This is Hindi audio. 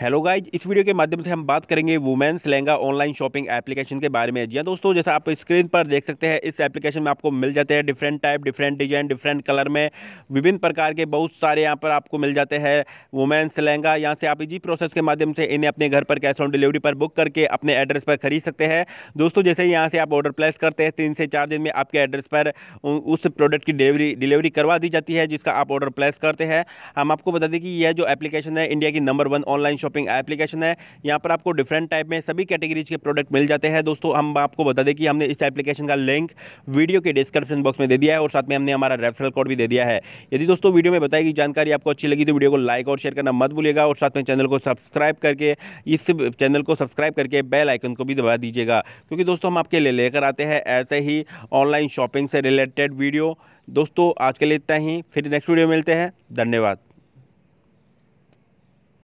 हेलो गाइज इस वीडियो के माध्यम से हम बात करेंगे women's lehenga online shopping application के बारे में जी हाँ दोस्तों जैसा आप स्क्रीन पर देख सकते हैं इस एप्लीकेशन में आपको मिल जाते हैं different type different design different colour में विभिन्न प्रकार के बहुत सारे यहाँ पर आपको मिल जाते हैं वुमेन्स लहंगा यहाँ से आप इसी प्रोसेस के माध्यम से इन्हें अपने घर पर कैश ऑन डिलीवरी पर बुक करके अपने एड्रेस पर खरीद सकते हैं दोस्तों जैसे ही यहाँ से आप ऑर्डर प्लेस करते हैं तीन से चार दिन में आपके एड्रेस पर उस प्रोडक्ट की डिलीवरी डिलीवरी करवा दी जाती है जिसका आप ऑर्डर प्लेस करते हैं हम आपको बता दें कि यह जो एप्लीकेशन है इंडिया की number one online shopping application है यहाँ पर आपको डिफरेंट टाइप में सभी कैटेगरीज के प्रोडक्ट मिल जाते हैं दोस्तों हम आपको बता दें कि हमने इस एप्लीकेशन का लिंक वीडियो के डिस्क्रिप्शन बॉक्स में दे दिया है और साथ में हमने हमारा रेफरल कोड भी दे दिया है यदि दोस्तों वीडियो में बताई गई जानकारी आपको अच्छी लगी तो वीडियो को लाइक और शेयर करना मत भूलिएगा और साथ में चैनल को सब्सक्राइब करके इस चैनल को सब्सक्राइब करके बेल आइकन को भी दबा दीजिएगा क्योंकि दोस्तों हम आपके लिए लेकर आते हैं ऐसे ही ऑनलाइन शॉपिंग से रिलेटेड वीडियो दोस्तों आज के लिए इतना ही फिर नेक्स्ट वीडियो मिलते हैं धन्यवाद